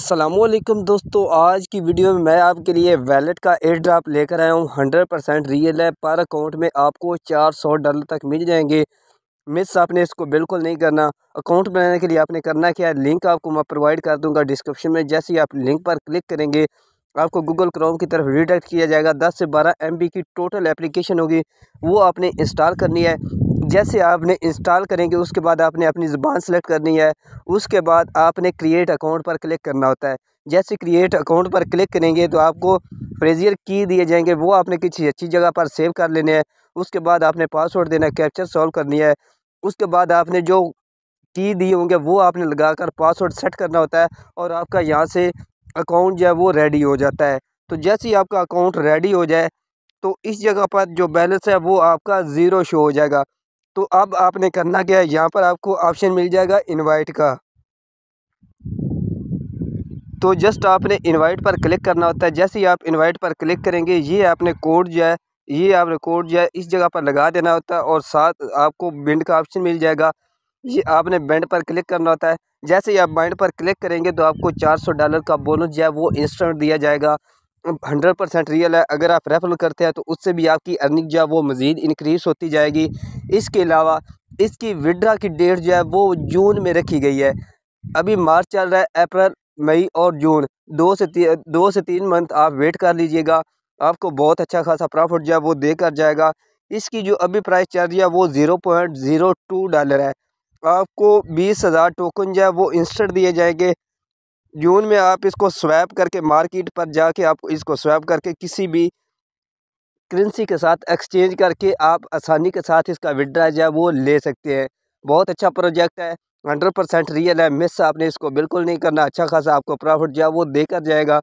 असलकम दोस्तों आज की वीडियो में मैं आपके लिए वैलेट का एयर ड्राप लेकर आया हूँ हंड्रेड परसेंट रियल है पर अकाउंट में आपको चार सौ डॉलर तक मिल जाएंगे मिस आपने इसको बिल्कुल नहीं करना अकाउंट बनाने के लिए आपने करना क्या है लिंक आपको मैं प्रोवाइड कर दूंगा डिस्क्रिप्शन में जैसे ही आप लिंक पर क्लिक करेंगे आपको गूगल क्रोम की तरफ रिडक्ट किया जाएगा दस से बारह एम की टोटल एप्लीकेशन होगी वो आपने इंस्टॉल करनी है जैसे आपने इंस्टॉल करेंगे उसके बाद आपने अपनी ज़ुबान सेलेक्ट करनी है उसके बाद आपने क्रिएट अकाउंट पर क्लिक करना होता है जैसे क्रिएट अकाउंट पर क्लिक करेंगे तो आपको फ्रेजियर की दिए जाएंगे वो आपने किसी अच्छी जगह पर सेव कर लेने हैं उसके बाद आपने पासवर्ड देना है कैप्चर सॉल्व करनी है उसके बाद आपने जो की दिए होंगे वो आपने लगा कर पासवर्ड सेट करना होता है और आपका यहाँ से अकाउंट जो है वो रेडी हो जाता है तो जैसे ही आपका अकाउंट रेडी हो जाए तो इस जगह पर जो बैलेंस है वो आपका ज़ीरो शो हो जाएगा तो अब आपने करना क्या है यहाँ पर आपको ऑप्शन मिल जाएगा इनवाइट का तो जस्ट आपने इनवाइट पर क्लिक करना होता है जैसे ही आप इनवाइट पर क्लिक करेंगे ये आपने कोड जो है ये आपने कोड जो है इस जगह पर लगा देना होता है और साथ आपको बिंड का ऑप्शन मिल जाएगा ये आपने बैंड पर क्लिक करना होता है जैसे ही आप बैंड पर क्लिक करेंगे तो आपको 400 डॉलर का बोनस जो है वो इंस्टेंट दिया जाएगा हंड्रेड परसेंट रियल है अगर आप रेफरल करते हैं तो उससे भी आपकी अर्निंग जो है वो मज़ीद इनक्रीज़ होती जाएगी इसके अलावा इसकी विड्रा की डेट जो है वो जून में रखी गई है अभी मार्च चल रहा है अप्रैल मई और जून दो से ती, दो से तीन मंथ आप वेट कर लीजिएगा आपको बहुत अच्छा खासा प्रॉफिट जो है वो दे कर जाएगा इसकी जो अभी प्राइस चल रही है वो zero point zero two dollar है आपको बीस हज़ार टोकन जो है वो इंस्टेंट दिए जाएंगे जून में आप इसको स्वैप करके मार्केट पर जाके आप इसको स्वैप करके किसी भी करेंसी के साथ एक्सचेंज करके आप आसानी के साथ इसका विड्रा जो है वो ले सकते हैं बहुत अच्छा प्रोजेक्ट है हंड्रेड परसेंट रियल है मिस आपने इसको बिल्कुल नहीं करना अच्छा खासा आपको प्रॉफिट जो है वो देकर जाएगा